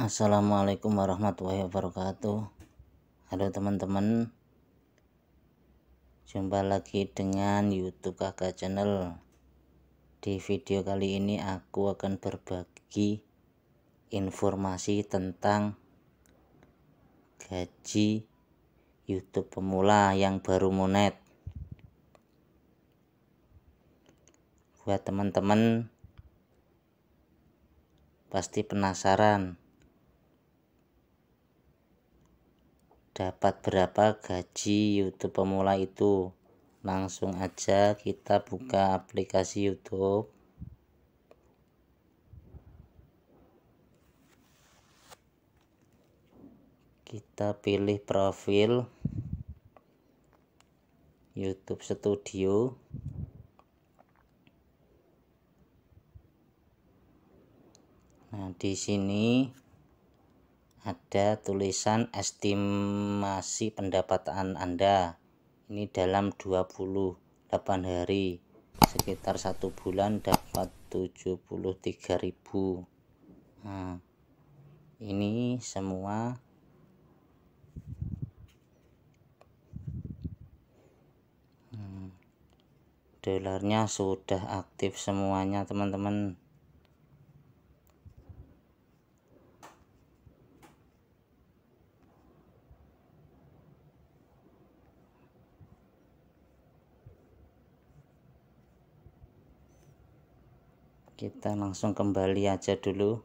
Assalamualaikum warahmatullahi wabarakatuh Halo teman-teman Jumpa lagi dengan youtube kakak channel Di video kali ini aku akan berbagi Informasi tentang Gaji youtube pemula yang baru monet Buat teman-teman Pasti penasaran dapat berapa gaji YouTube pemula itu langsung aja kita buka aplikasi YouTube kita pilih profil YouTube Studio nah di sini ada tulisan estimasi pendapatan Anda ini dalam 28 hari sekitar satu bulan dapat 73.000 nah, ini semua hmm, dolarnya sudah aktif semuanya teman-teman kita langsung kembali aja dulu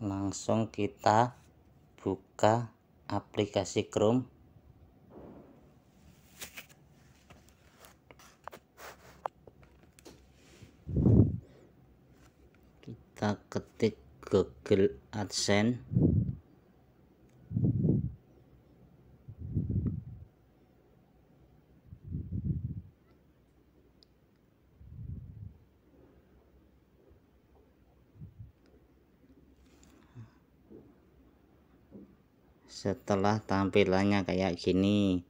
langsung kita buka aplikasi Chrome kita ketik Google AdSense setelah tampilannya kayak gini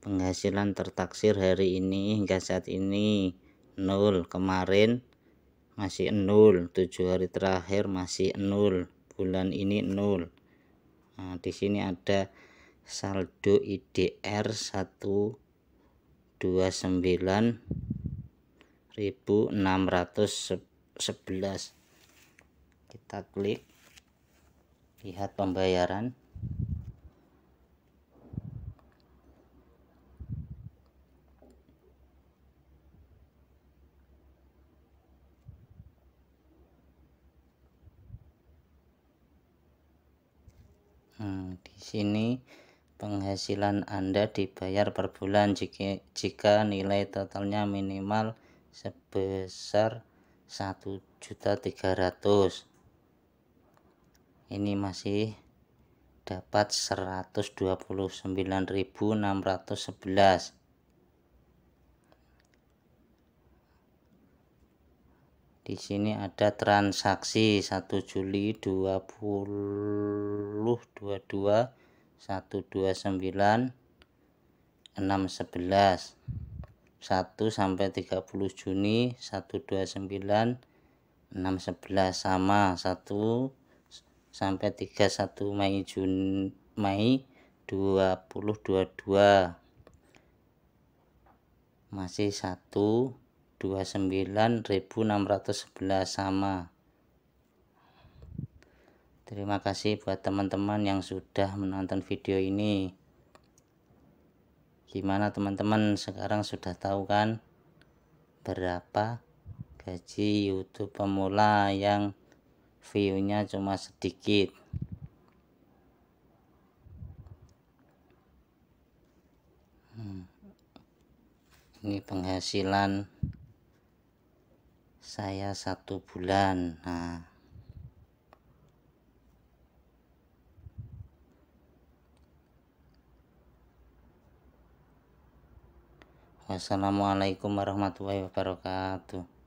penghasilan tertaksir hari ini hingga saat ini nol kemarin masih nol tujuh hari terakhir masih nol bulan ini nol nah, di sini ada saldo IDR ratus 1611 kita klik lihat pembayaran Hmm, di sini penghasilan Anda dibayar per bulan jika, jika nilai totalnya minimal sebesar juta 1.300 ini masih dapat 129.611 di sini ada transaksi 1 Juli 2022 129 611 1 sampai 30 Juni 129 611 sama 1 sampai 31 Mei Juni Mei 2022 masih 1 29.611 sama terima kasih buat teman-teman yang sudah menonton video ini gimana teman-teman sekarang sudah tahu kan berapa gaji YouTube pemula yang view-nya cuma sedikit hmm. ini penghasilan saya satu bulan nah Wassalamualaikum warahmatullahi wabarakatuh